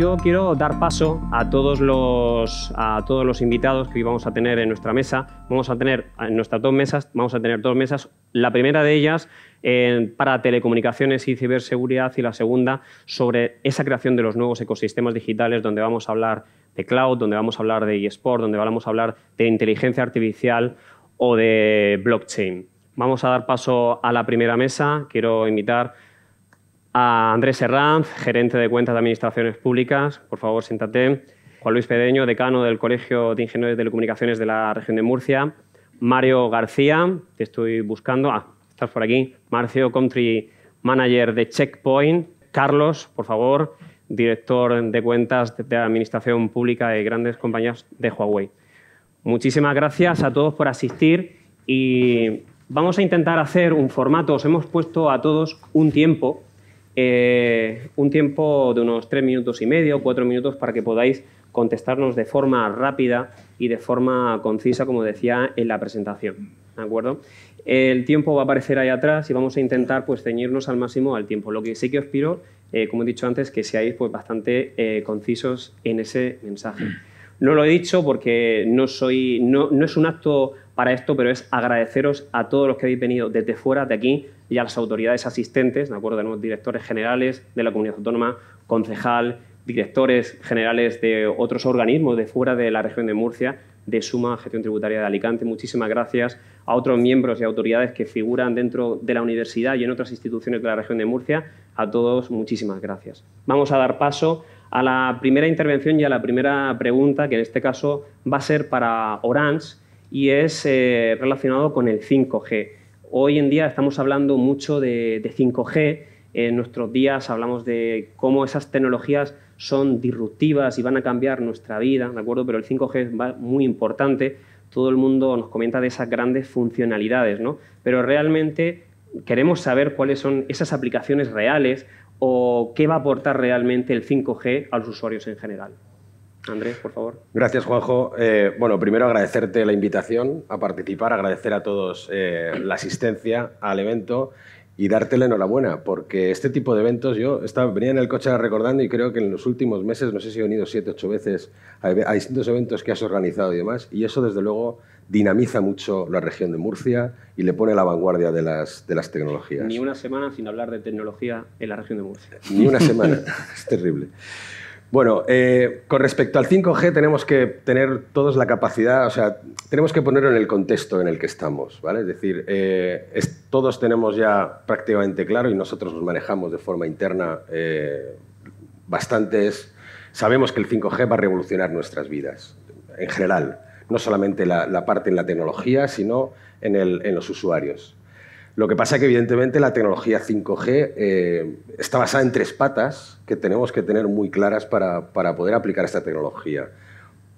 Yo quiero dar paso a todos los, a todos los invitados que hoy vamos a tener en nuestra mesa. Vamos a tener en nuestras dos mesas, vamos a tener dos mesas. La primera de ellas eh, para telecomunicaciones y ciberseguridad y la segunda sobre esa creación de los nuevos ecosistemas digitales donde vamos a hablar de cloud, donde vamos a hablar de eSport, donde vamos a hablar de inteligencia artificial o de blockchain. Vamos a dar paso a la primera mesa. Quiero invitar a Andrés Herranz, gerente de cuentas de administraciones públicas, por favor, siéntate. Juan Luis Pedeño, decano del Colegio de Ingenieros de Telecomunicaciones de la región de Murcia. Mario García, te estoy buscando. Ah, estás por aquí. Marcio Country Manager de Checkpoint. Carlos, por favor, director de cuentas de Administración Pública de grandes compañías de Huawei. Muchísimas gracias a todos por asistir y vamos a intentar hacer un formato. Os hemos puesto a todos un tiempo eh, un tiempo de unos tres minutos y medio, cuatro minutos, para que podáis contestarnos de forma rápida y de forma concisa, como decía en la presentación. ¿De acuerdo? El tiempo va a aparecer ahí atrás y vamos a intentar pues, ceñirnos al máximo al tiempo. Lo que sí que os pido, eh, como he dicho antes, que seáis pues, bastante eh, concisos en ese mensaje. No lo he dicho porque no, soy, no, no es un acto para esto, pero es agradeceros a todos los que habéis venido desde fuera, de aquí, y a las autoridades asistentes, ¿de acuerdo? Tenemos directores generales de la comunidad autónoma, concejal, directores generales de otros organismos de fuera de la región de Murcia, de Suma, Gestión Tributaria de Alicante. Muchísimas gracias a otros miembros y autoridades que figuran dentro de la universidad y en otras instituciones de la región de Murcia. A todos, muchísimas gracias. Vamos a dar paso a la primera intervención y a la primera pregunta, que en este caso va a ser para Orange, y es eh, relacionado con el 5G. Hoy en día estamos hablando mucho de, de 5G, en nuestros días hablamos de cómo esas tecnologías son disruptivas y van a cambiar nuestra vida, ¿de acuerdo? Pero el 5G es muy importante, todo el mundo nos comenta de esas grandes funcionalidades, ¿no? Pero realmente queremos saber cuáles son esas aplicaciones reales o qué va a aportar realmente el 5G a los usuarios en general. Andrés, por favor. Gracias, Juanjo. Eh, bueno, primero agradecerte la invitación a participar, agradecer a todos eh, la asistencia al evento y darte la enhorabuena, porque este tipo de eventos, yo estaba, venía en el coche recordando y creo que en los últimos meses, no sé si he venido siete, ocho veces a, a distintos eventos que has organizado y demás, y eso desde luego dinamiza mucho la región de Murcia y le pone a la vanguardia de de las tecnologías. Ni una semana sin hablar de tecnología en la región de Murcia. Ni una semana, es terrible. Bueno, eh, con respecto al 5G tenemos que tener todos la capacidad, o sea, tenemos que ponerlo en el contexto en el que estamos, ¿vale? Es decir, eh, todos tenemos ya prácticamente claro y nosotros nos manejamos de forma interna eh, bastantes, sabemos que el 5G va a revolucionar nuestras vidas, en general, no solamente la, parte en la tecnología, sino en los usuarios. Lo que pasa es que evidentemente la tecnología 5G eh, está basada en tres patas que tenemos que tener muy claras para, poder aplicar esta tecnología.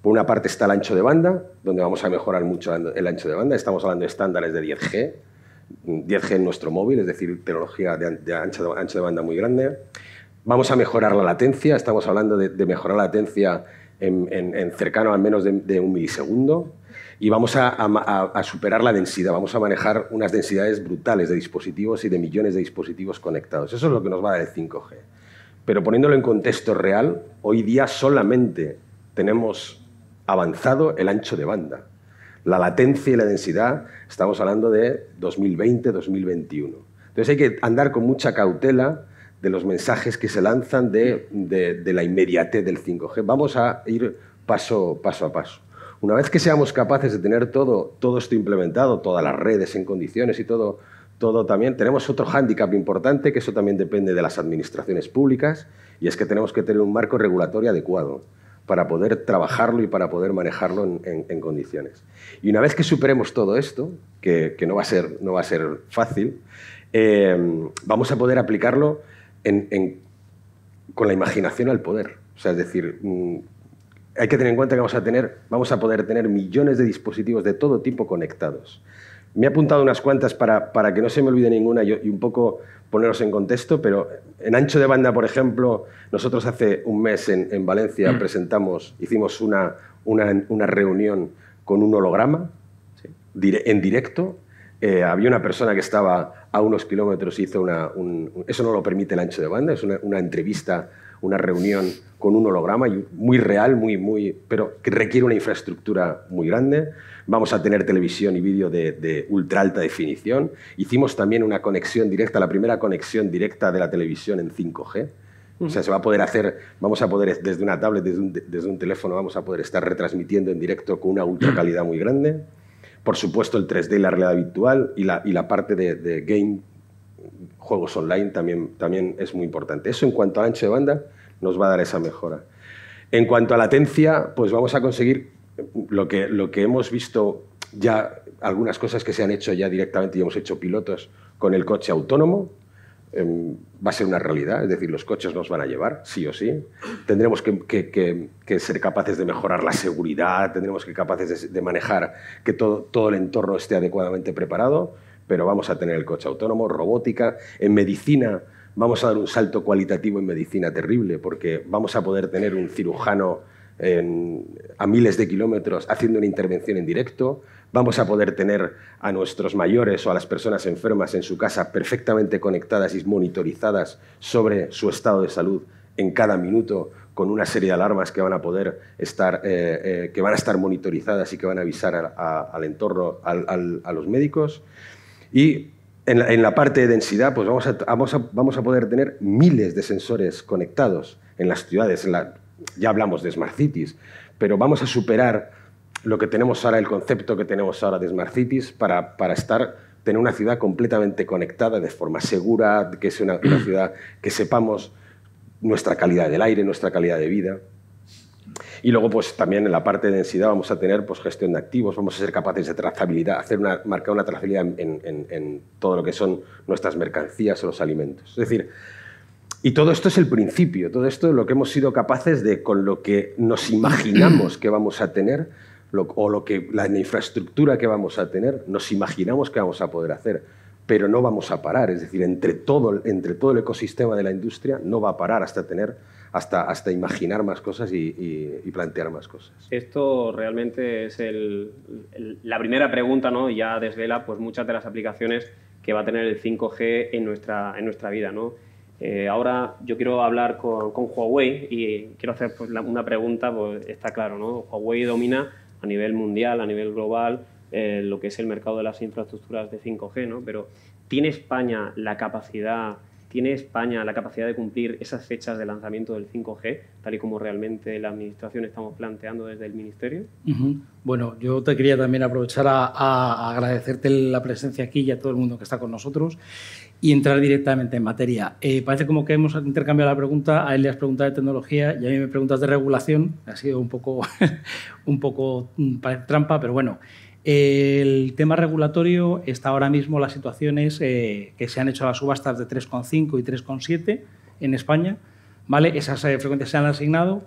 Por una parte está el ancho de banda, donde vamos a mejorar mucho el ancho de banda. Estamos hablando de estándares de 10G, 10G en nuestro móvil, es decir, tecnología de, ancho, de banda muy grande. Vamos a mejorar la latencia, estamos hablando de, mejorar la latencia en, cercano al menos de un milisegundo y vamos a, superar la densidad, vamos a manejar unas densidades brutales de dispositivos y de millones de dispositivos conectados. Eso es lo que nos va a dar el 5G. Pero poniéndolo en contexto real, hoy día solamente tenemos avanzado el ancho de banda. La latencia y la densidad estamos hablando de 2020-2021. Entonces hay que andar con mucha cautela de los mensajes que se lanzan de, la inmediatez del 5G. Vamos a ir paso a paso. Una vez que seamos capaces de tener todo, todo esto implementado, todas las redes en condiciones y todo, todo también, tenemos otro hándicap importante, que eso también depende de las administraciones públicas, y es que tenemos que tener un marco regulatorio adecuado para poder trabajarlo y para poder manejarlo en, condiciones. Y una vez que superemos todo esto, que, no, va a ser, no va a ser fácil, eh, vamos a poder aplicarlo con la imaginación al poder. O sea, es decir, mm, hay que tener en cuenta que vamos a, tener, vamos a poder tener millones de dispositivos de todo tipo conectados. Me he apuntado unas cuantas para, para que no se me olvide ninguna y, un poco poneros en contexto, pero en ancho de banda, por ejemplo, nosotros hace un mes en, en Valencia mm. presentamos, hicimos una, una, una, reunión con un holograma en directo. Eh, había una persona que estaba a unos kilómetros, y hizo una... Un, eso no lo permite el ancho de banda, es una, una entrevista una reunión con un holograma muy real, muy, muy, pero que requiere una infraestructura muy grande. Vamos a tener televisión y vídeo de, ultra alta definición. Hicimos también una conexión directa, la primera conexión directa de la televisión en 5G. O sea, se va a poder hacer, vamos a poder desde una tablet, desde un, teléfono, vamos a poder estar retransmitiendo en directo con una ultra calidad muy grande. Por supuesto, el 3D y la realidad virtual y la, y la parte de, de game juegos online también, también es muy importante. Eso en cuanto a ancho de banda nos va a dar esa mejora. En cuanto a latencia, pues vamos a conseguir lo que, lo que hemos visto ya, algunas cosas que se han hecho ya directamente y hemos hecho pilotos con el coche autónomo, em, va a ser una realidad, es decir, los coches nos van a llevar, sí o sí. Tendremos que, ser capaces de mejorar la seguridad, tendremos que ser capaces de, de manejar que todo, todo el entorno esté adecuadamente preparado pero vamos a tener el coche autónomo, robótica, en medicina vamos a dar un salto cualitativo en medicina terrible, porque vamos a poder tener un cirujano a miles de kilómetros haciendo una intervención en directo, vamos a poder tener a nuestros mayores o a las personas enfermas en su casa perfectamente conectadas y monitorizadas sobre su estado de salud en cada minuto con una serie de alarmas que van a poder estar, eh, eh, que van a estar monitorizadas y que van a avisar al entorno, al, a los médicos. Y en la, parte de densidad, pues vamos a, poder tener miles de sensores conectados en las ciudades. ya hablamos de Smart Cities, pero vamos a superar lo que tenemos ahora, el concepto que tenemos ahora de Smart Cities para, estar, tener una ciudad completamente conectada de forma segura, que es una ciudad que sepamos nuestra calidad del aire, nuestra calidad de vida. Y luego, pues también en la parte de densidad vamos a tener pues, gestión de activos, vamos a ser capaces de trazabilidad, hacer una, marcar una trazabilidad en, todo lo que son nuestras mercancías o los alimentos. Es decir, y todo esto es el principio, todo esto es lo que hemos sido capaces de, con lo que nos imaginamos que vamos a tener, o lo que, la infraestructura que vamos a tener, nos imaginamos que vamos a poder hacer, pero no vamos a parar. Es decir, entre todo, entre todo el ecosistema de la industria no va a parar hasta tener hasta, hasta imaginar más cosas y, y, plantear más cosas. Esto realmente es el, la primera pregunta, ¿no? ya desvela pues, muchas de las aplicaciones que va a tener el 5G en nuestra, en nuestra vida, ¿no? Eh, ahora yo quiero hablar con, con Huawei y quiero hacer pues, una pregunta, pues está claro, ¿no? Huawei domina a nivel mundial, a nivel global, eh, lo que es el mercado de las infraestructuras de 5G, ¿no? Pero ¿tiene España la capacidad ¿Tiene España la capacidad de cumplir esas fechas de lanzamiento del 5G, tal y como realmente la Administración estamos planteando desde el Ministerio? Bueno, yo te quería también aprovechar a, agradecerte la presencia aquí y a todo el mundo que está con nosotros y entrar directamente en materia. Eh, parece como que hemos intercambiado la pregunta, a él le has preguntado de tecnología y a mí me preguntas de regulación, ha sido un poco, un poco mm, trampa, pero bueno. El tema regulatorio está ahora mismo las situaciones eh, que se han hecho las subastas de 3,5 y 3,7 en España. ¿vale? Esas eh, frecuencias se han asignado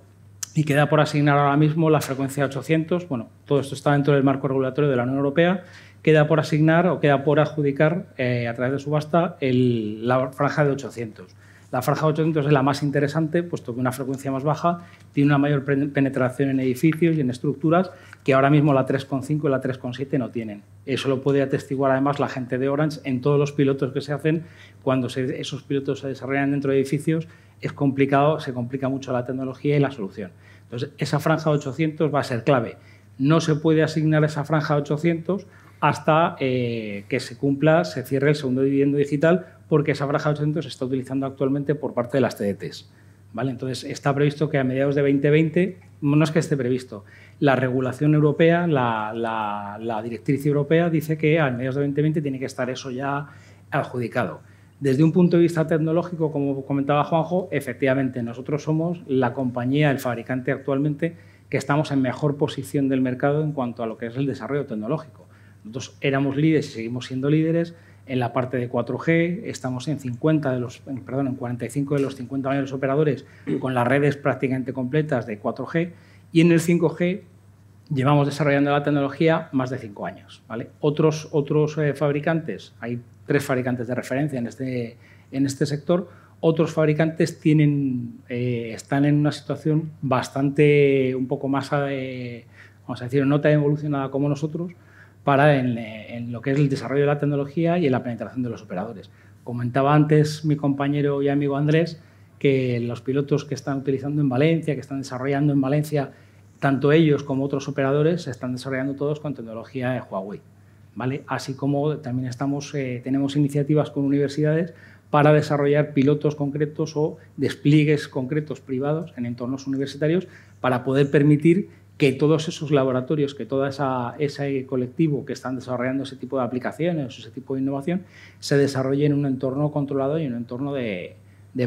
y queda por asignar ahora mismo la frecuencia de 800. Bueno, todo esto está dentro del marco regulatorio de la Unión Europea. Queda por asignar o queda por adjudicar eh, a través de subasta la franja de 800. La franja de 800 es la más interesante, puesto que una frecuencia más baja tiene una mayor penetración en edificios y en estructuras que ahora mismo la 3.5 y la 3.7 no tienen. Eso lo puede atestiguar además la gente de Orange en todos los pilotos que se hacen. Cuando esos pilotos se desarrollan dentro de edificios, es complicado, se complica mucho la tecnología y la solución. Entonces, esa franja de 800 va a ser clave. No se puede asignar esa franja de 800 hasta eh, que se cumpla, se cierre el segundo dividendo digital, porque esa franja de 800 se está utilizando actualmente por parte de las TDTs. ¿vale? Entonces, está previsto que a mediados de 2020 no es que esté previsto. La regulación europea, la, la, directriz europea dice que a mediados de 2020 tiene que estar eso ya adjudicado. Desde un punto de vista tecnológico, como comentaba Juanjo, efectivamente nosotros somos la compañía, el fabricante actualmente que estamos en mejor posición del mercado en cuanto a lo que es el desarrollo tecnológico. Nosotros éramos líderes y seguimos siendo líderes en la parte de 4G estamos en, 50 de los, 45 de los 50 mayores operadores con las redes prácticamente completas de 4G y en el 5G llevamos desarrollando la tecnología más de 5 años. ¿vale? Otros, otros eh, fabricantes, hay tres fabricantes de referencia en este, en este sector, otros fabricantes tienen, eh, están en una situación bastante, un poco más, eh, vamos a decir, no tan evolucionada como nosotros, para eh, en, lo que es el desarrollo de la tecnología y en la penetración de los operadores. Comentaba antes mi compañero y amigo Andrés que los pilotos que están utilizando en Valencia, que están desarrollando en Valencia, tanto ellos como otros operadores se están desarrollando todos con tecnología de Huawei. ¿vale? Así como también estamos, eh, tenemos iniciativas con universidades para desarrollar pilotos concretos o despliegues concretos privados en entornos universitarios para poder permitir que todos esos laboratorios, que todo esa, ese colectivo que están desarrollando ese tipo de aplicaciones, ese tipo de innovación, se desarrolle en un entorno controlado y en un entorno de,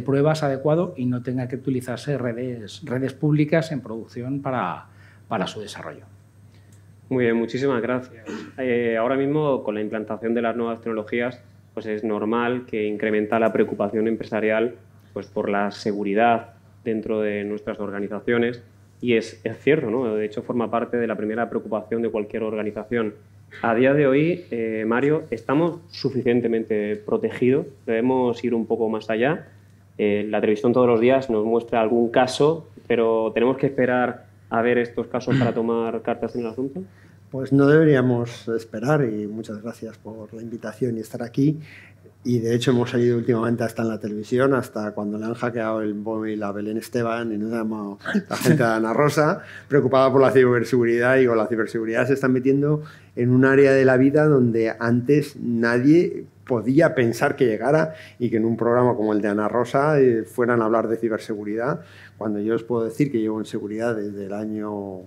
pruebas adecuado y no tenga que utilizarse redes, redes públicas en producción para, para su desarrollo. Muy bien, muchísimas gracias. Eh, ahora mismo, con la implantación de las nuevas tecnologías, pues es normal que incrementa la preocupación empresarial pues por la seguridad dentro de nuestras organizaciones y es, cierto, ¿no? de hecho forma parte de la primera preocupación de cualquier organización. A día de hoy, eh, Mario, estamos suficientemente protegidos, debemos ir un poco más allá. Eh, la televisión todos los días nos muestra algún caso, pero ¿tenemos que esperar a ver estos casos para tomar cartas en el asunto? Pues no deberíamos esperar y muchas gracias por la invitación y estar aquí. Y de hecho hemos salido últimamente hasta en la televisión, hasta cuando le han hackeado el móvil la Belén Esteban y nos ha llamado la gente de Ana Rosa, preocupada por la ciberseguridad. Y digo, la ciberseguridad se están metiendo en un área de la vida donde antes nadie podía pensar que llegara y que en un programa como el de Ana Rosa eh, fueran a hablar de ciberseguridad, cuando yo os puedo decir que llevo en seguridad desde el año,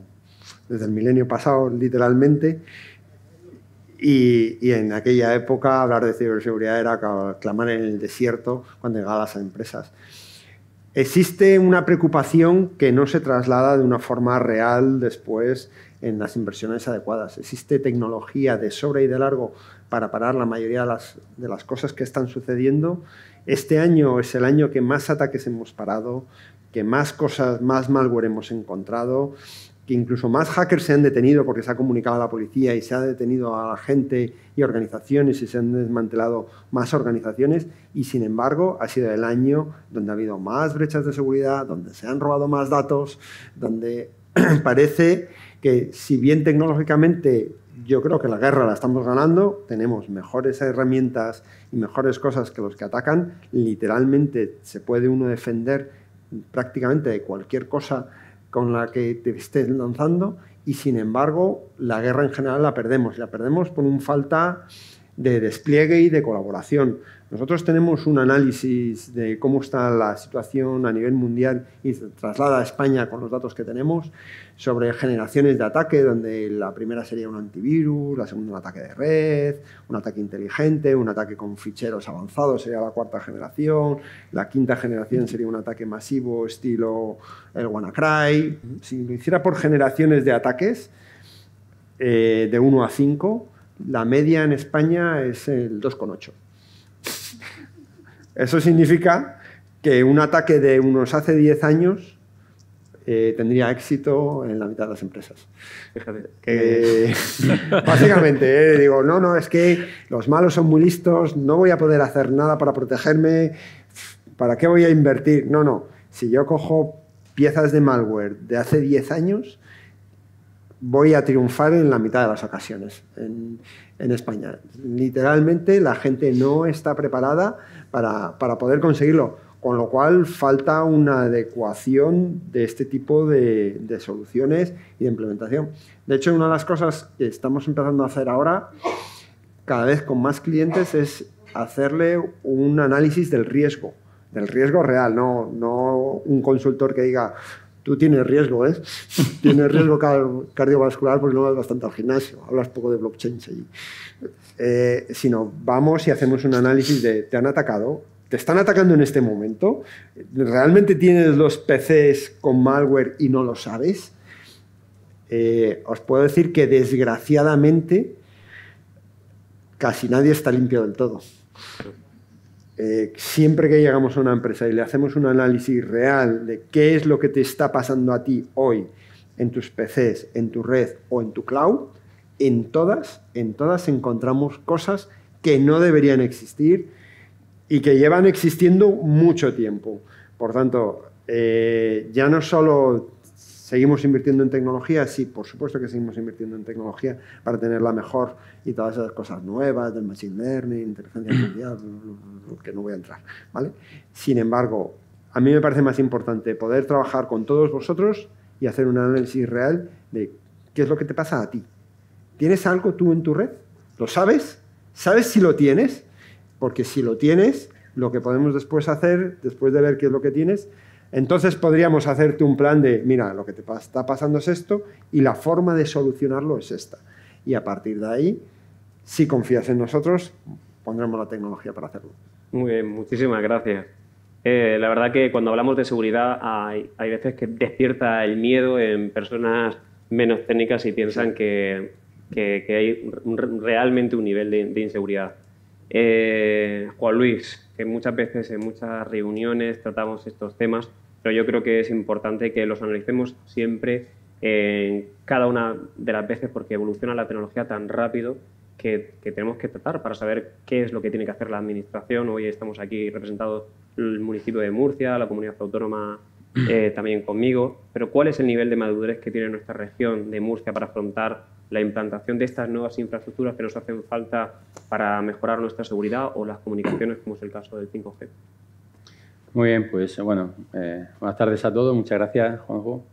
desde el milenio pasado literalmente y, en aquella época hablar de ciberseguridad era clamar en el desierto cuando llegabas a las empresas. Existe una preocupación que no se traslada de una forma real después en las inversiones adecuadas. Existe tecnología de sobra y de largo para parar la mayoría de las, de las cosas que están sucediendo. Este año es el año que más ataques hemos parado, que más cosas, más malware hemos encontrado, incluso más hackers se han detenido porque se ha comunicado a la policía y se ha detenido a la gente y organizaciones y se han desmantelado más organizaciones y sin embargo ha sido el año donde ha habido más brechas de seguridad, donde se han robado más datos, donde parece que si bien tecnológicamente yo creo que la guerra la estamos ganando, tenemos mejores herramientas y mejores cosas que los que atacan, literalmente se puede uno defender prácticamente de cualquier cosa con la que te estés lanzando y sin embargo la guerra en general la perdemos. La perdemos por un falta de despliegue y de colaboración. Nosotros tenemos un análisis de cómo está la situación a nivel mundial y se traslada a España con los datos que tenemos sobre generaciones de ataque, donde la primera sería un antivirus, la segunda un ataque de red, un ataque inteligente, un ataque con ficheros avanzados sería la cuarta generación, la quinta generación sería un ataque masivo estilo el WannaCry. Si lo hiciera por generaciones de ataques, eh, de 1 a 5, la media en España es el 2,8. Eso significa que un ataque de unos hace 10 años eh, tendría éxito en la mitad de las empresas. básicamente, eh, digo, no, no, es que los malos son muy listos, no voy a poder hacer nada para protegerme, ¿para qué voy a invertir? No, no, si yo cojo piezas de malware de hace 10 años, voy a triunfar en la mitad de las ocasiones en, España. Literalmente la gente no está preparada para, poder conseguirlo, con lo cual falta una adecuación de este tipo de, soluciones y de implementación. De hecho, una de las cosas que estamos empezando a hacer ahora, cada vez con más clientes, es hacerle un análisis del riesgo del riesgo real, no, no un consultor que diga, tú tienes riesgo, ¿eh? Tienes riesgo cardiovascular porque no vas bastante al gimnasio, hablas poco de blockchain allí. Si eh, sino vamos y hacemos un análisis de, ¿te han atacado? ¿Te están atacando en este momento? ¿Realmente tienes los PCs con malware y no lo sabes? Eh, os puedo decir que desgraciadamente casi nadie está limpio del todo. Eh, siempre que llegamos a una empresa y le hacemos un análisis real de qué es lo que te está pasando a ti hoy en tus PCs, en tu red o en tu cloud, en todas, en todas encontramos cosas que no deberían existir y que llevan existiendo mucho tiempo. Por tanto, eh, ya no solo ¿Seguimos invirtiendo en tecnología? Sí, por supuesto que seguimos invirtiendo en tecnología para tenerla mejor y todas esas cosas nuevas del machine learning, inteligencia artificial, que no voy a entrar, ¿vale? Sin embargo, a mí me parece más importante poder trabajar con todos vosotros y hacer un análisis real de qué es lo que te pasa a ti. ¿Tienes algo tú en tu red? ¿Lo sabes? ¿Sabes si lo tienes? Porque si lo tienes, lo que podemos después hacer, después de ver qué es lo que tienes, entonces podríamos hacerte un plan de, mira, lo que te está pasando es esto y la forma de solucionarlo es esta. Y a partir de ahí, si confías en nosotros, pondremos la tecnología para hacerlo. Muy bien, muchísimas gracias. Eh, la verdad que cuando hablamos de seguridad hay, veces que despierta el miedo en personas menos técnicas y piensan que, hay realmente un nivel de, inseguridad. Eh, Juan Luis, que muchas veces en muchas reuniones tratamos estos temas, pero yo creo que es importante que los analicemos siempre en eh, cada una de las veces porque evoluciona la tecnología tan rápido que, tenemos que tratar para saber qué es lo que tiene que hacer la administración. Hoy estamos aquí representados el municipio de Murcia, la comunidad autónoma eh, también conmigo, pero cuál es el nivel de madurez que tiene nuestra región de Murcia para afrontar la implantación de estas nuevas infraestructuras que nos hacen falta para mejorar nuestra seguridad o las comunicaciones, como es el caso del 5G. Muy bien, pues eh, bueno, eh, buenas tardes a todos. Muchas gracias, Juanjo,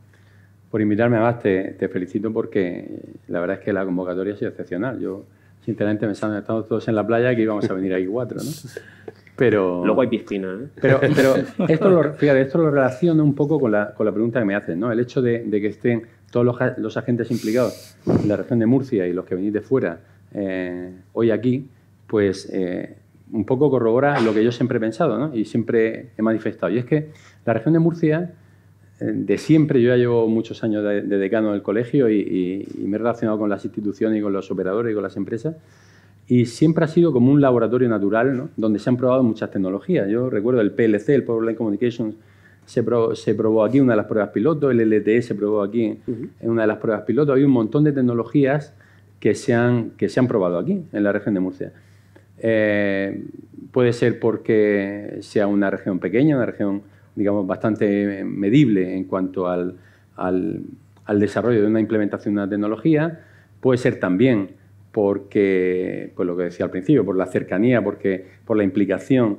por invitarme. Además, te, felicito porque eh, la verdad es que la convocatoria ha sido excepcional. Yo, sinceramente, pensando que estamos todos en la playa que íbamos a venir ahí cuatro, ¿no? Pero, Luego hay piscina, ¿eh? Pero, pero esto, lo, fíjate, esto lo relaciono un poco con la, con la pregunta que me hacen, ¿no? El hecho de, que estén todos los, los, agentes implicados en la región de Murcia y los que venís de fuera hoy aquí, pues eh, un poco corrobora lo que yo siempre he pensado y siempre he manifestado. Y es que la región de Murcia, eh, de siempre, yo ya llevo muchos años de, decano del colegio y, me he relacionado con las instituciones y con los operadores y con las empresas, y siempre ha sido como un laboratorio natural donde se han probado muchas tecnologías. Yo recuerdo el PLC, el Power Line Communications, se probó, aquí una de las pruebas piloto, el LTE se probó aquí en una de las pruebas piloto. Hay un montón de tecnologías que se que se han probado aquí, en la región de Murcia. Eh, puede ser porque sea una región pequeña, una región, digamos, bastante eh, medible en cuanto al, desarrollo de una implementación de una tecnología. Puede ser también porque, pues lo que decía al principio, por la cercanía, porque, por la implicación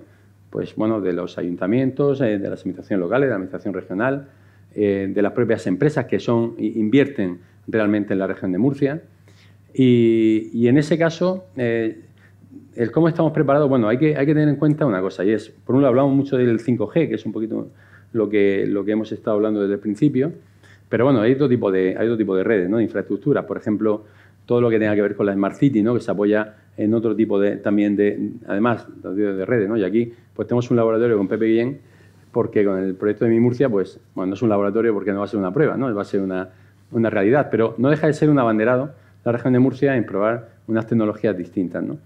pues, bueno, de los ayuntamientos, eh, de las administraciones locales, de la administración regional, de las propias empresas que son, invierten realmente en la región de Murcia. Y, y en ese caso, eh, el cómo estamos preparados, bueno, hay que, hay que tener en cuenta una cosa, y es, por un lado hablamos mucho del 5G, que es un poquito lo que, lo que hemos estado hablando desde el principio, pero bueno, hay otro tipo de, hay otro tipo de redes, ¿no? de infraestructuras, por ejemplo, todo lo que tenga que ver con la Smart City, ¿no? que se apoya en otro tipo de, también de, además, de redes, ¿no? y aquí pues tenemos un laboratorio con Pepe Guillén, porque con el proyecto de Mi Murcia, pues, bueno, no es un laboratorio porque no va a ser una prueba, ¿no? va a ser una, una realidad, pero no deja de ser un abanderado la región de Murcia en probar unas tecnologías distintas. ¿no?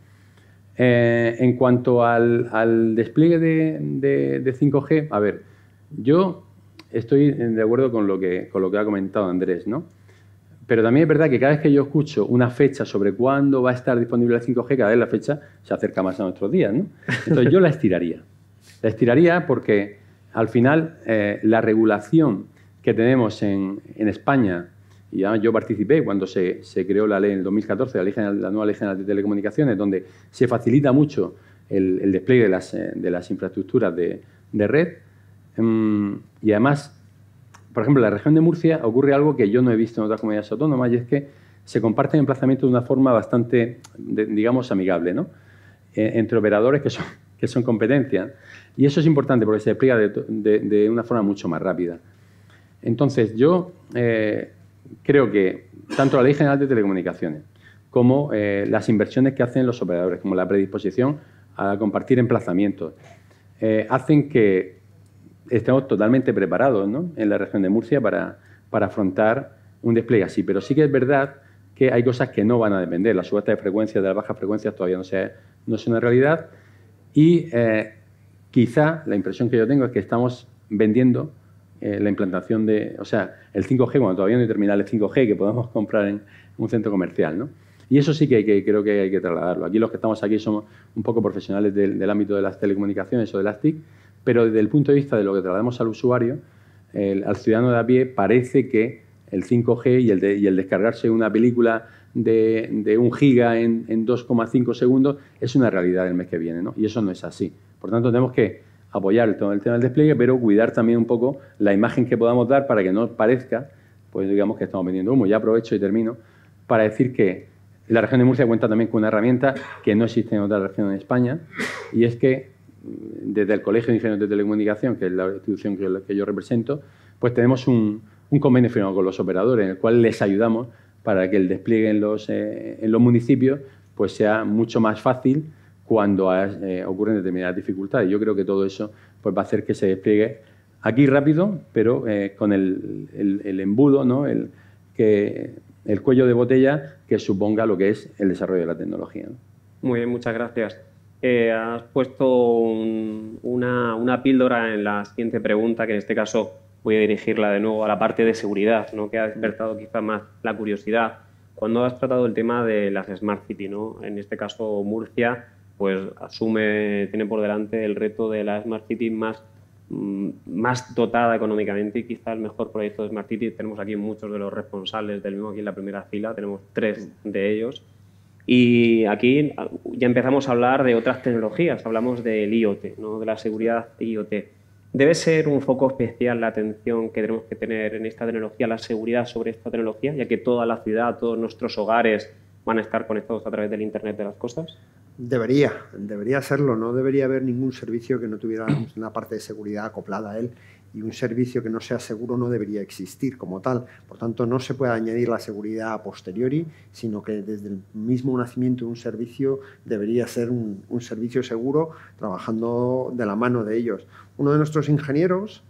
Eh, en cuanto al, despliegue de, 5G, a ver, yo estoy de acuerdo con lo que, con lo que ha comentado Andrés, ¿no? Pero también es verdad que cada vez que yo escucho una fecha sobre cuándo va a estar disponible el 5G, cada vez la fecha se acerca más a nuestros días, ¿no? Entonces yo la estiraría. La estiraría porque al final eh, la regulación que tenemos en, en España y además yo participé cuando se, creó la ley en el 2014, la, nueva ley general de telecomunicaciones, donde se facilita mucho el, despliegue eh, de las, infraestructuras de, red. Mm, y además, por ejemplo, en la región de Murcia ocurre algo que yo no he visto en otras comunidades autónomas y es que se comparten emplazamientos de una forma bastante, digamos, amigable, ¿no? E, entre operadores que son, que son competencias. Y eso es importante porque se despliega de, una forma mucho más rápida. Entonces, yo eh, creo que tanto la Ley General de Telecomunicaciones como eh, las inversiones que hacen los operadores, como la predisposición a compartir emplazamientos, eh, hacen que estemos totalmente preparados ¿no? en la región de Murcia para, afrontar un despliegue así. Pero sí que es verdad que hay cosas que no van a depender. La subasta de frecuencias, de las bajas frecuencias todavía no, no es una realidad. Y eh, quizá la impresión que yo tengo es que estamos vendiendo eh, la implantación de, o sea, el 5G, cuando todavía no hay terminales 5G que podemos comprar en un centro comercial, ¿no? Y eso sí que, creo que hay que trasladarlo. Aquí los que estamos aquí somos un poco profesionales del, ámbito de las telecomunicaciones o de las TIC, pero desde el punto de vista de lo que trasladamos al usuario, al ciudadano de a pie, parece que el 5G y el, descargarse una película de, de un giga en, en 2,5 segundos es una realidad el mes que viene, ¿no? Y eso no es así. Por tanto, tenemos que apoyar todo el tema del despliegue, pero cuidar también un poco la imagen que podamos dar para que no parezca, pues digamos que estamos vendiendo humo. Ya aprovecho y termino para decir que la región de Murcia cuenta también con una herramienta que no existe en otra región en España, y es que mm, desde el Colegio de Ingenieros de Telecomunicación, que es la institución que, yo represento, pues tenemos un, convenio firmado con los operadores, en el cual les ayudamos para que el despliegue en los, eh, en los municipios pues sea mucho más fácil cuando eh, ocurren determinadas dificultades. Yo creo que todo eso pues, va a hacer que se despliegue aquí rápido, pero eh, con el, embudo, ¿no? el, que, el cuello de botella que suponga lo que es el desarrollo de la tecnología. Muy bien, muchas gracias. Eh, has puesto una, una, píldora en la siguiente pregunta, que en este caso voy a dirigirla de nuevo a la parte de seguridad, ¿no? que ha despertado quizá más la curiosidad. Cuando has tratado el tema de las Smart City, ¿no? en este caso Murcia, pues asume, tiene por delante el reto de la Smart City más, mm, más dotada económicamente y quizá el mejor proyecto de Smart City. Tenemos aquí muchos de los responsables del mismo aquí en la primera fila, tenemos tres de ellos. Y aquí ah, ya empezamos a hablar de otras tecnologías, hablamos del IoT, ¿no? de la seguridad IoT. ¿Debe ser un foco especial la atención que tenemos que tener en esta tecnología, la seguridad sobre esta tecnología, ya que toda la ciudad, todos nuestros hogares van a estar conectados a través del Internet de las Cosas? Debería, debería serlo. No debería haber ningún servicio que no tuviera una parte de seguridad acoplada a él y un servicio que no sea seguro no debería existir como tal. Por tanto, no se puede añadir la seguridad a posteriori, sino que desde el mismo nacimiento de un servicio debería ser un, servicio seguro trabajando de la mano de ellos. Uno de nuestros ingenieros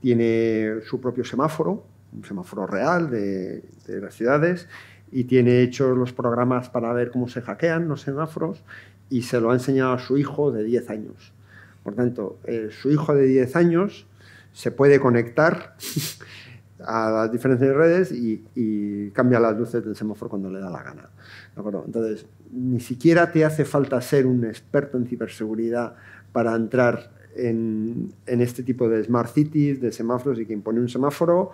tiene su propio semáforo, un semáforo real de las ciudades, y tiene hechos los programas para ver cómo se hackean los semáforos y se lo ha enseñado a su hijo de 10 años. Por tanto, eh, su hijo de 10 años se puede conectar a las diferentes redes y, cambia las luces del semáforo cuando le da la gana. Entonces, ni siquiera te hace falta ser un experto en ciberseguridad para entrar en, en, este tipo de smart cities, de semáforos y que impone un semáforo,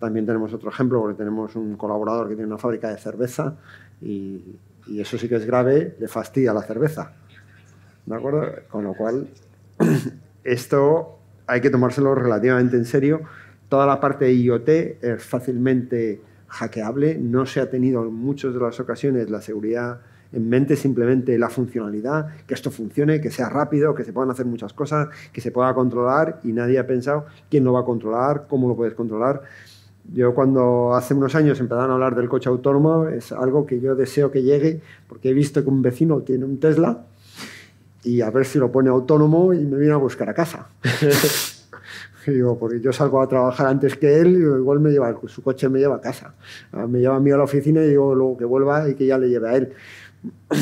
también tenemos otro ejemplo, porque tenemos un colaborador que tiene una fábrica de cerveza y, eso sí que es grave, le fastidia la cerveza. ¿De acuerdo? Con lo cual, esto hay que tomárselo relativamente en serio. Toda la parte de IoT es fácilmente hackeable. No se ha tenido en muchas de las ocasiones la seguridad en mente, simplemente la funcionalidad, que esto funcione, que sea rápido, que se puedan hacer muchas cosas, que se pueda controlar y nadie ha pensado quién lo va a controlar, cómo lo puedes controlar. Yo cuando hace unos años empezaron a hablar del coche autónomo, es algo que yo deseo que llegue, porque he visto que un vecino tiene un Tesla y a ver si lo pone autónomo y me viene a buscar a casa. digo, porque yo salgo a trabajar antes que él, y igual me lleva, su coche me lleva a casa. Ah, me lleva a mí a la oficina y digo luego que vuelva y que ya le lleve a él.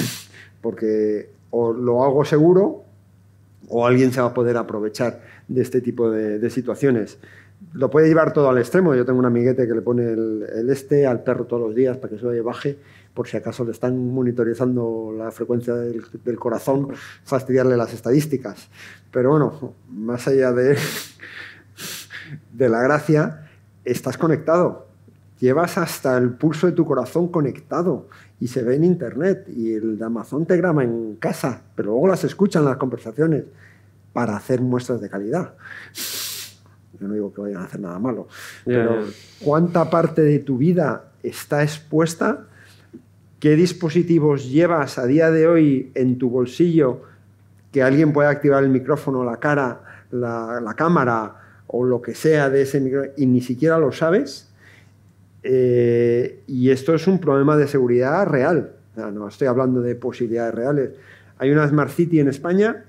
Porque o lo hago seguro o alguien se va a poder aprovechar de este tipo de situaciones lo puede llevar todo al extremo. Yo tengo un amiguete que le pone el, este al perro todos los días para que se y baje, por si acaso le están monitorizando la frecuencia del, corazón, fastidiarle las estadísticas. Pero bueno, más allá de, de la gracia, estás conectado. Llevas hasta el pulso de tu corazón conectado y se ve en internet y el Amazon te grama en casa, pero luego las escuchan las conversaciones para hacer muestras de calidad. Yo no digo que vayan a hacer nada malo, pero ¿cuánta parte de tu vida está expuesta? ¿Qué dispositivos llevas a día de hoy en tu bolsillo que alguien pueda activar el micrófono, la cara, la, cámara o lo que sea de ese micrófono y ni siquiera lo sabes? Eh, y esto es un problema de seguridad real. no estoy hablando de posibilidades reales. Hay una Smart City en España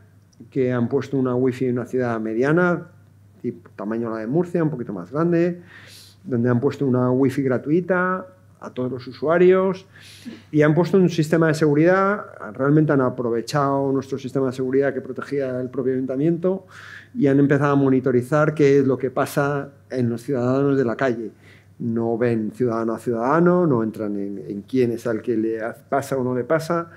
que han puesto una wifi en una ciudad mediana, tipo tamaño la de Murcia, un poquito más grande, donde han puesto una wifi gratuita a todos los usuarios y han puesto un sistema de seguridad, realmente han aprovechado nuestro sistema de seguridad que protegía el propio ayuntamiento y han empezado a monitorizar qué es lo que pasa en los ciudadanos de la calle. No ven ciudadano a ciudadano, no entran en quién es al que le pasa o no le pasa.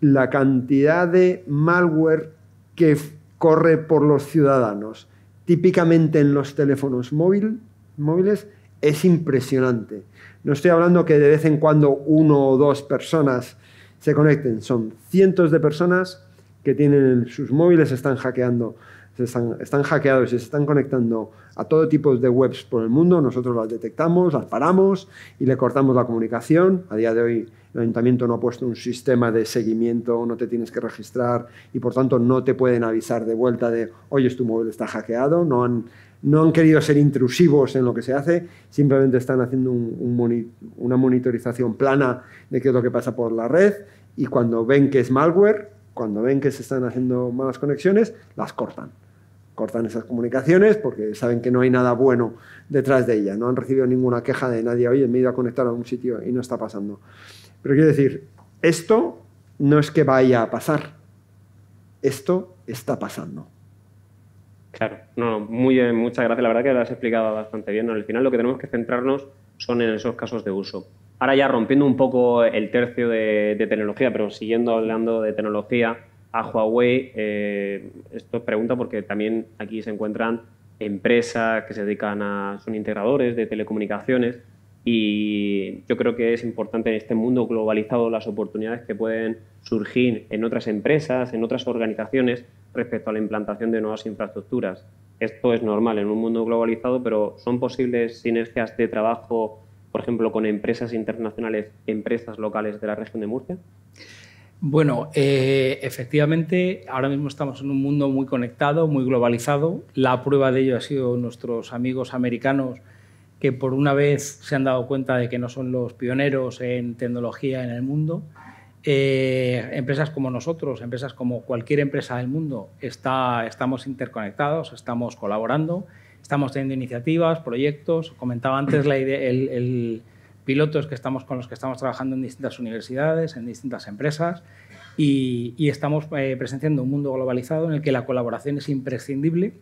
La cantidad de malware que corre por los ciudadanos típicamente en los teléfonos móviles es impresionante. No estoy hablando que de vez en cuando uno o dos personas se conecten, son cientos de personas que tienen sus móviles, están hackeando están, hackeados y se están conectando a todo tipo de webs por el mundo, nosotros las detectamos, las paramos y le cortamos la comunicación. A día de hoy el ayuntamiento no ha puesto un sistema de seguimiento, no te tienes que registrar y por tanto no te pueden avisar de vuelta de, oye, tu este móvil está hackeado, no han, querido ser intrusivos en lo que se hace, simplemente están haciendo una monitorización plana de qué es lo que pasa por la red y cuando ven que es malware, cuando ven que se están haciendo malas conexiones, las cortan. Cortan esas comunicaciones porque saben que no hay nada bueno detrás de ellas. No han recibido ninguna queja de nadie. Oye, me he ido a conectar a un sitio y no está pasando. Pero quiero decir, esto no es que vaya a pasar. Esto está pasando. Claro, no, muy, muchas gracias. La verdad que lo has explicado bastante bien. Al final lo que tenemos que centrarnos son en esos casos de uso. Ahora ya rompiendo un poco el tercio de, tecnología, pero siguiendo hablando de tecnología, a Huawei, eh, esto pregunta porque también aquí se encuentran empresas que se dedican a, son integradores de telecomunicaciones y yo creo que es importante en este mundo globalizado las oportunidades que pueden surgir en otras empresas, en otras organizaciones respecto a la implantación de nuevas infraestructuras. Esto es normal en un mundo globalizado, pero son posibles sinergias de trabajo por ejemplo, con empresas internacionales, empresas locales de la región de Murcia? Bueno, eh, efectivamente, ahora mismo estamos en un mundo muy conectado, muy globalizado. La prueba de ello ha sido nuestros amigos americanos que por una vez se han dado cuenta de que no son los pioneros en tecnología en el mundo. Eh, empresas como nosotros, empresas como cualquier empresa del mundo, está, estamos interconectados, estamos colaborando Estamos teniendo iniciativas, proyectos. Comentaba antes el, piloto pilotos que estamos, con los que estamos trabajando en distintas universidades, en distintas empresas, y, estamos eh, presenciando un mundo globalizado en el que la colaboración es imprescindible,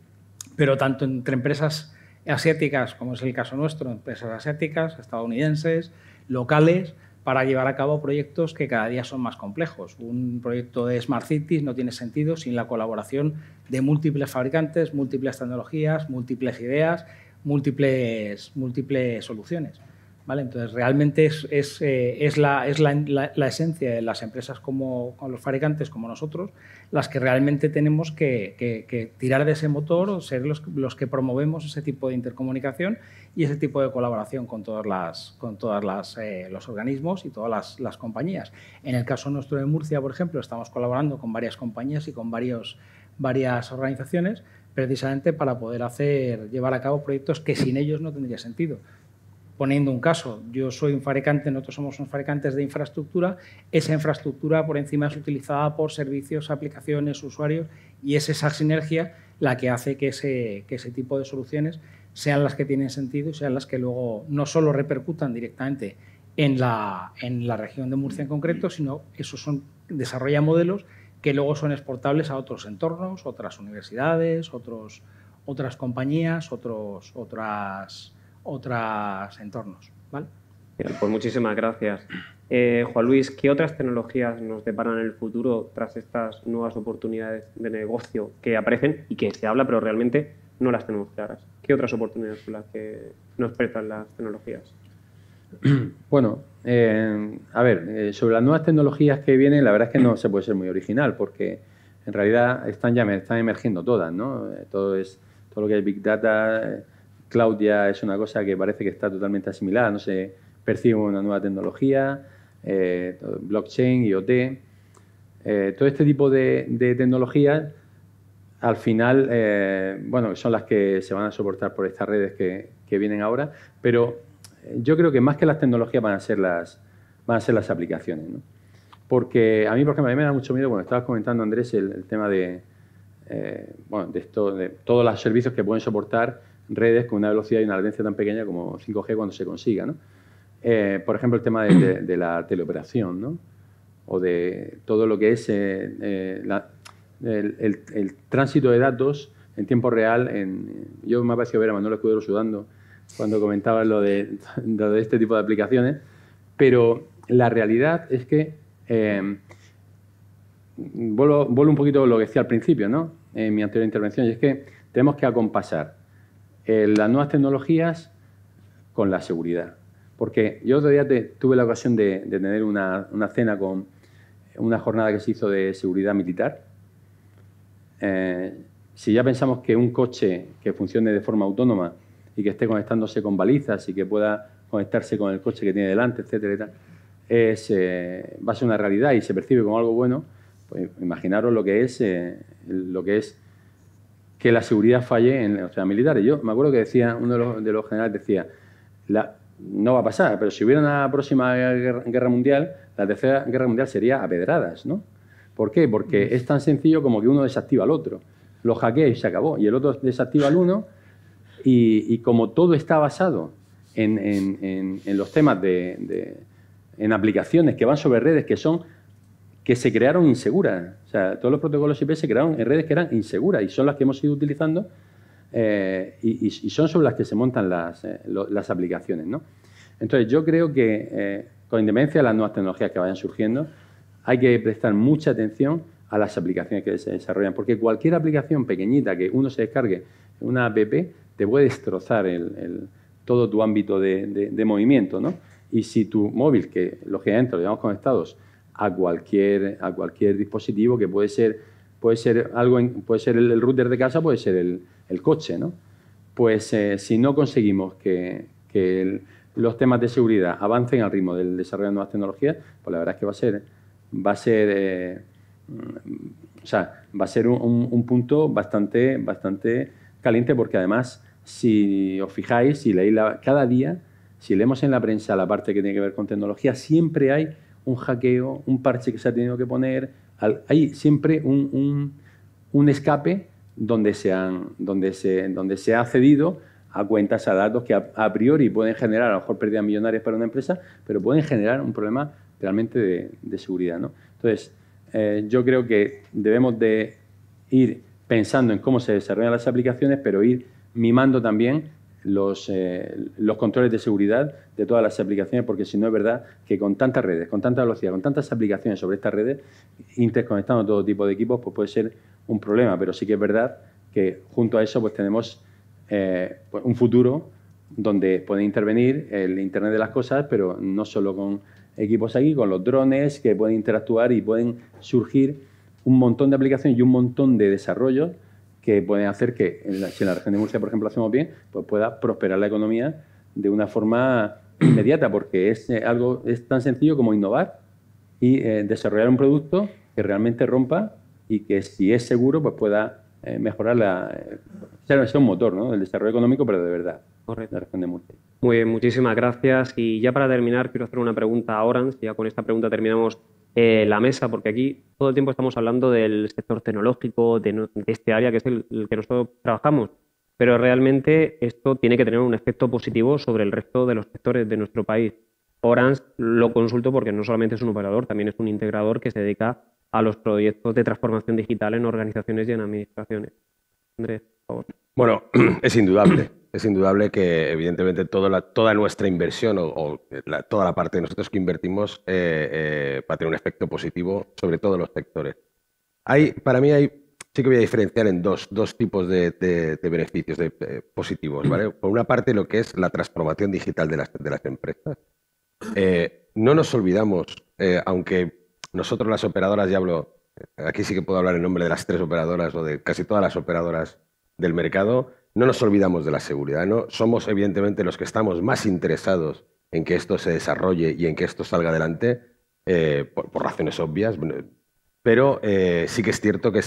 pero tanto entre empresas asiáticas, como es el caso nuestro, empresas asiáticas, estadounidenses, locales, para llevar a cabo proyectos que cada día son más complejos. Un proyecto de Smart Cities no tiene sentido sin la colaboración de múltiples fabricantes, múltiples tecnologías, múltiples ideas, múltiples, múltiples soluciones. Entonces, realmente es, eh, la, esencia de las empresas como, los fabricantes, como nosotros, las que realmente tenemos que, tirar de ese motor o ser los, que promovemos ese tipo de intercomunicación y ese tipo de colaboración con todos las, con todas las, eh, los organismos y todas las, las compañías. En el caso nuestro de Murcia, por ejemplo, estamos colaborando con varias compañías y con varios varias organizaciones precisamente para poder hacer, llevar a cabo proyectos que sin ellos no tendría sentido. Poniendo un caso, yo soy un fabricante, nosotros somos unos fabricantes de infraestructura, esa infraestructura por encima es utilizada por servicios, aplicaciones, usuarios y es esa sinergia la que hace que ese, ese tipo de soluciones sean las que tienen sentido y sean las que luego no solo repercutan directamente en la, en la región de Murcia en concreto, sino esos son, desarrolla modelos que luego son exportables a otros entornos, otras universidades, otros, otras compañías, otros, otras ...otras entornos. ¿vale? Pues muchísimas gracias. Eh, Juan Luis, ¿qué otras tecnologías nos deparan en el futuro tras estas nuevas oportunidades de negocio que aparecen y que se habla, pero realmente no las tenemos claras? ¿Qué otras oportunidades son las que nos prestan las tecnologías? Bueno, eh, a ver, eh, sobre las nuevas tecnologías que vienen, la verdad es que no se puede ser muy original porque en realidad están ya están emergiendo todas, ¿no? Todo es todo lo que es big data Claudia es una cosa que parece que está totalmente asimilada, no se percibe una nueva tecnología, eh, blockchain, IoT. Eh, todo este tipo de, tecnologías, al final, eh, bueno, son las que se van a soportar por estas redes que, vienen ahora, pero yo creo que más que las tecnologías van a ser las, van ser las aplicaciones. ¿no? Porque a mí, porque a mí me da mucho miedo, cuando estabas comentando, Andrés, el, tema de, bueno, de, esto, de todos los servicios que pueden soportar redes con una velocidad y una latencia tan pequeña como 5G cuando se consiga. ¿no? Eh, por ejemplo, el tema de, la teleoperación ¿no? o de todo lo que es eh, eh, el, tránsito de datos en tiempo real. En, yo me ha parecido ver a Manuel Escudero sudando cuando comentaba lo de, este tipo de aplicaciones, pero la realidad es que, vuelvo, un poquito a lo que decía al principio, ¿no? en mi anterior intervención, y es que tenemos que acompasar eh, las nuevas tecnologías con la seguridad. Porque yo otro día tuve la ocasión de, tener una, cena con eh, una jornada que se hizo de seguridad militar. Eh, si ya pensamos que un coche que funcione de forma autónoma y que esté conectándose con balizas y que pueda conectarse con el coche que tiene delante, etcétera, va a ser una realidad y se percibe como algo bueno, pues imaginaros lo que es, lo que es que la seguridad falle en los militar. militares. Yo me acuerdo que decía, uno de los, generales decía, no va a pasar, pero si hubiera una próxima guerra, mundial, la tercera guerra mundial sería a ¿no? ¿Por qué? Porque es tan sencillo como que uno desactiva al otro, lo hackea y se acabó, y el otro desactiva al uno, y, como todo está basado en, en, los temas de, de, en aplicaciones que van sobre redes que son que se crearon inseguras. O sea, todos los protocolos IP se crearon en redes que eran inseguras y son las que hemos ido utilizando eh, y, son sobre las que se montan las, eh, aplicaciones. ¿no? Entonces, yo creo que eh, con independencia de las nuevas tecnologías que vayan surgiendo, hay que prestar mucha atención a las aplicaciones que se desarrollan, porque cualquier aplicación pequeñita que uno se descargue, una app, te puede destrozar todo tu ámbito de, movimiento. ¿no? Y si tu móvil, que lógicamente lo llevamos conectados, a cualquier, a cualquier dispositivo, que puede ser, puede ser, algo puede ser el, router de casa, puede ser el, coche. ¿no? Pues eh, si no conseguimos que, los temas de seguridad avancen al ritmo del desarrollo de nuevas tecnologías, pues la verdad es que va a ser, va a ser, eh, o va a ser un, punto bastante, bastante caliente porque además, si os fijáis, si cada día, si leemos en la prensa la parte que tiene que ver con tecnología, siempre hay un hackeo, un parche que se ha tenido que poner. Hay siempre un, un, escape donde se, han, donde, se, donde se ha accedido a cuentas, a datos que a, priori pueden generar, a lo mejor pérdidas millonarias para una empresa, pero pueden generar un problema realmente de, seguridad. Entonces, eh, yo creo que debemos de ir pensando en cómo se desarrollan las aplicaciones, pero ir mimando también eh, los, controles de seguridad de todas las aplicaciones, porque si no es verdad que con tantas redes, con tanta velocidad, con tantas aplicaciones sobre estas redes, interconectando todo tipo de equipos, pues puede ser un problema, pero sí que es verdad que junto a eso pues tenemos eh, pues un futuro donde puede intervenir el Internet de las Cosas, pero no solo con equipos aquí, con los drones que pueden interactuar y pueden surgir un montón de aplicaciones y un montón de desarrollos que pueden hacer que, la, si en la región de Murcia, por ejemplo, hacemos bien, pues pueda prosperar la economía de una forma inmediata, porque es eh, algo es tan sencillo como innovar y eh, desarrollar un producto que realmente rompa y que si es seguro, pues pueda eh, mejorar la, ser, un motor del desarrollo económico, pero de verdad. Correcto. La región de Murcia. Muy pues bien, muchísimas gracias. Y ya para terminar, quiero hacer una pregunta a Orange. Ya con esta pregunta terminamos eh, la mesa, porque aquí todo el tiempo estamos hablando del sector tecnológico, de, este área que es el, que nosotros trabajamos, pero realmente esto tiene que tener un efecto positivo sobre el resto de los sectores de nuestro país. Orans lo consulto porque no solamente es un operador, también es un integrador que se dedica a los proyectos de transformación digital en organizaciones y en administraciones. Andrés. Bueno, es indudable. Es indudable que, evidentemente, toda, nuestra inversión o, toda la parte de nosotros que invertimos eh, eh, va a tener un efecto positivo sobre todos los sectores. Hay, para mí hay, sí que voy a diferenciar en dos, tipos de, beneficios eh, positivos. ¿vale? Por una parte, lo que es la transformación digital de las, de las empresas. no nos olvidamos, aunque nosotros las operadoras, ya hablo, aquí sí que puedo hablar en nombre de las tres operadoras o de casi todas las operadoras del mercado, no nos olvidamos de la seguridad. ¿no? Somos evidentemente los que estamos más interesados en que esto se desarrolle y en que esto salga adelante, eh, por, razones obvias, pero eh, sí que es cierto que,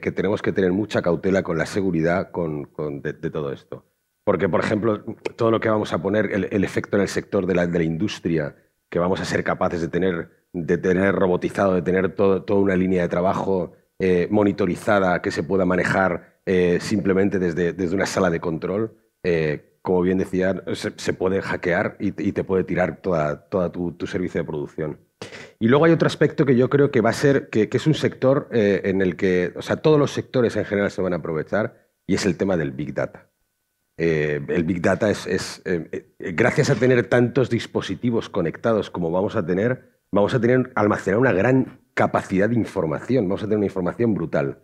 que, tenemos que tener mucha cautela con la seguridad con, con de, todo esto. Porque, por ejemplo, todo lo que vamos a poner, el, efecto en el sector de la, de la, industria, que vamos a ser capaces de tener, de tener robotizado, de tener toda una línea de trabajo eh, monitorizada que se pueda manejar eh, simplemente desde, una sala de control, eh, como bien decía, se, puede hackear y, te puede tirar toda, toda tu, servicio de producción. Y luego hay otro aspecto que yo creo que va a ser, que, es un sector eh, en el que, o sea, todos los sectores en general se van a aprovechar y es el tema del Big Data. el Big Data es, gracias a tener tantos dispositivos conectados como vamos a tener, vamos a tener almacenar una gran capacidad de información, vamos a tener una información brutal.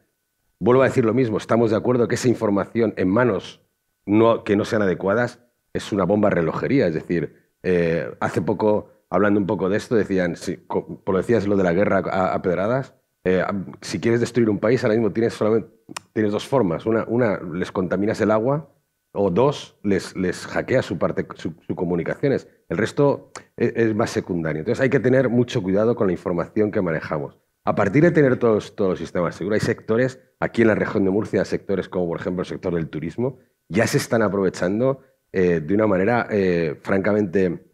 Vuelvo a decir lo mismo, estamos de acuerdo que esa información en manos no, que no sean adecuadas es una bomba relojería. Es decir, eh, hace poco, hablando un poco de esto, decían, si, por decías lo de la guerra a, pedradas, eh, si quieres destruir un país, ahora mismo tienes, solamente, tienes dos formas. Una, les contaminas el agua o dos, les, les hackeas su parte, sus su comunicaciones. El resto e, es, más secundario. Entonces hay que tener mucho cuidado con la información que manejamos. A partir de tener todos, todos los sistemas seguros, hay sectores, aquí en la región de Murcia, sectores como por ejemplo el sector del turismo, ya se están aprovechando eh, de una manera eh, francamente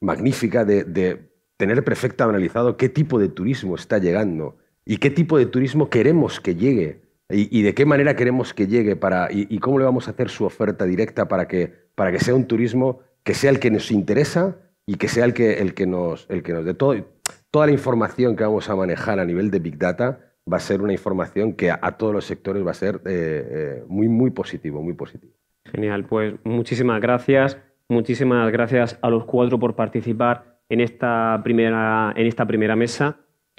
magnífica de, tener perfectamente analizado qué tipo de turismo está llegando y qué tipo de turismo queremos que llegue y, de qué manera queremos que llegue para, y, cómo le vamos a hacer su oferta directa para que, para que sea un turismo que sea el que nos interesa y que sea el que, el que, nos, el que nos dé todo toda la información que vamos a manejar a nivel de Big Data va a ser una información que a, todos los sectores va a ser eh, eh, muy, muy positivo, muy positivo. Genial, pues muchísimas gracias. Muchísimas gracias a los cuatro por participar en esta primera, en esta primera mesa.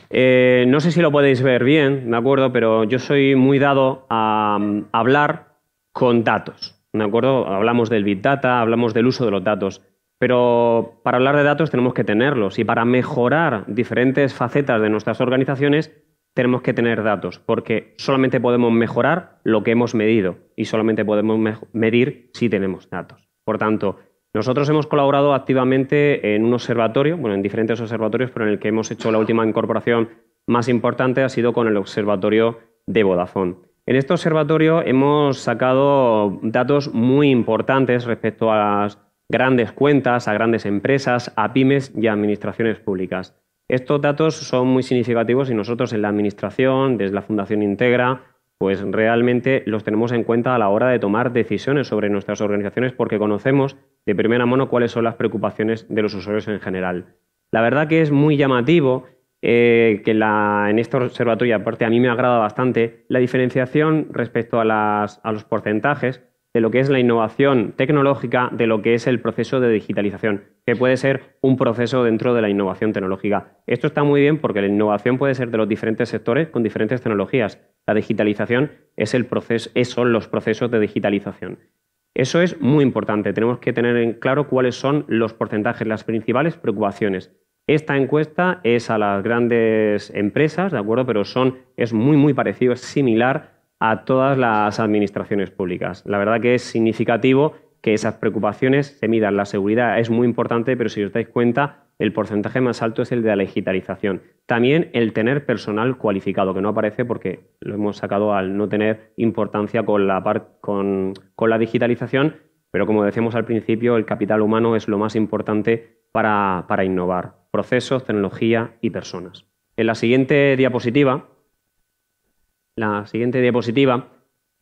Eh, no sé si lo podéis ver bien, ¿de acuerdo? Pero yo soy muy dado a, a mm, hablar con datos, ¿de acuerdo? Hablamos del Big Data, hablamos del uso de los datos. Pero para hablar de datos tenemos que tenerlos y para mejorar diferentes facetas de nuestras organizaciones tenemos que tener datos, porque solamente podemos mejorar lo que hemos medido y solamente podemos medir si tenemos datos. Por tanto, nosotros hemos colaborado activamente en un observatorio, bueno, en diferentes observatorios, pero en el que hemos hecho la última incorporación más importante ha sido con el observatorio de Vodafone. En este observatorio hemos sacado datos muy importantes respecto a las grandes cuentas, a grandes empresas, a pymes y a administraciones públicas. Estos datos son muy significativos y nosotros en la Administración, desde la Fundación Integra, pues realmente los tenemos en cuenta a la hora de tomar decisiones sobre nuestras organizaciones porque conocemos de primera mano cuáles son las preocupaciones de los usuarios en general. La verdad que es muy llamativo eh, que la, en este observatorio, aparte a mí me agrada bastante, la diferenciación respecto a, las, a los porcentajes, de lo que es la innovación tecnológica, de lo que es el proceso de digitalización, que puede ser un proceso dentro de la innovación tecnológica. Esto está muy bien porque la innovación puede ser de los diferentes sectores con diferentes tecnologías. La digitalización es el proceso, son los procesos de digitalización. Eso es muy importante. Tenemos que tener en claro cuáles son los porcentajes, las principales preocupaciones. Esta encuesta es a las grandes empresas, ¿de acuerdo? Pero son, es muy, muy parecido, es similar a todas las administraciones públicas. La verdad que es significativo que esas preocupaciones se midan. La seguridad es muy importante, pero si os dais cuenta, el porcentaje más alto es el de la digitalización. También el tener personal cualificado, que no aparece porque lo hemos sacado al no tener importancia con la, con, la digitalización, pero como decíamos al principio, el capital humano es lo más importante para, para innovar. Procesos, tecnología y personas. En la siguiente diapositiva la siguiente diapositiva,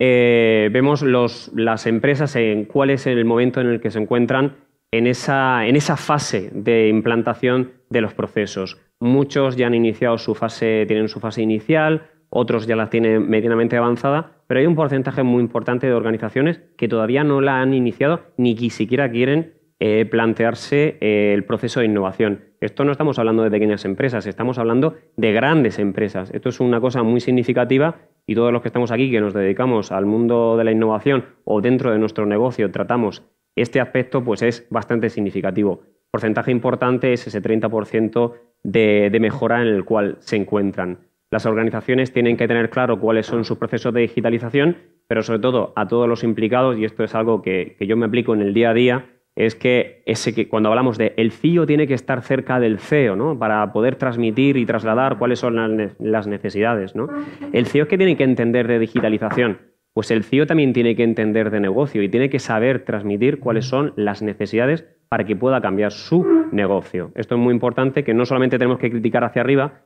eh, vemos las empresas en cuál es el momento en el que se encuentran en esa, fase de implantación de los procesos. Muchos ya han iniciado su fase, tienen su fase inicial, otros ya la tienen medianamente avanzada, pero hay un porcentaje muy importante de organizaciones que todavía no la han iniciado ni siquiera quieren eh, plantearse eh, el proceso de innovación. Esto no estamos hablando de pequeñas empresas, estamos hablando de grandes empresas. Esto es una cosa muy significativa y todos los que estamos aquí que nos dedicamos al mundo de la innovación o dentro de nuestro negocio tratamos este aspecto, pues es bastante significativo. porcentaje importante es ese 30% de, mejora en el cual se encuentran. Las organizaciones tienen que tener claro cuáles son sus procesos de digitalización, pero sobre todo a todos los implicados, y esto es algo que yo me aplico en el día a día, es que, cuando hablamos de el CIO e tiene que estar cerca del CEO, ¿no? Para poder transmitir y trasladar cuáles son las necesidades, ¿no? El CEO que tiene que entender de digitalización, pues el CEO también tiene que entender de negocio y tiene que saber transmitir cuáles son las necesidades para que pueda cambiar su negocio. Esto es muy importante que no solamente tenemos que criticar hacia arriba,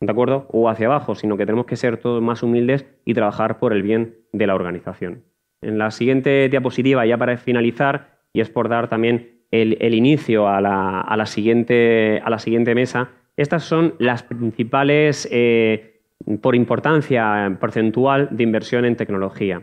¿de acuerdo? O hacia abajo, sino que tenemos que ser todos más humildes y trabajar por el bien de la organización. En la siguiente diapositiva, ya para finalizar, y es por dar también el, inicio a la, siguiente, a la siguiente mesa. Estas son las principales, eh, por importancia porcentual, de inversión en tecnología.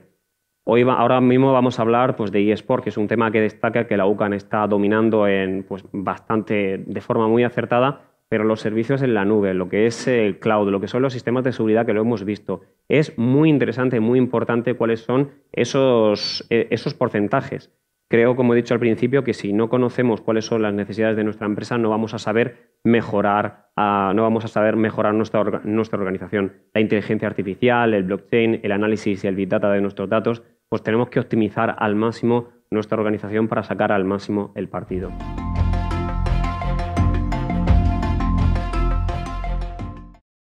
Hoy ahora mismo vamos a hablar pues, de eSport, que es un tema que destaca que la UCAN está dominando en, pues, bastante, de forma muy acertada, pero los servicios en la nube, lo que es el cloud, lo que son los sistemas de seguridad que lo hemos visto. Es muy interesante, muy importante cuáles son esos, eh, esos porcentajes. Creo, como he dicho al principio, que si no conocemos cuáles son las necesidades de nuestra empresa, no vamos a saber mejorar, no vamos a saber mejorar nuestra, nuestra organización. La inteligencia artificial, el blockchain, el análisis y el big data de nuestros datos, pues tenemos que optimizar al máximo nuestra organización para sacar al máximo el partido.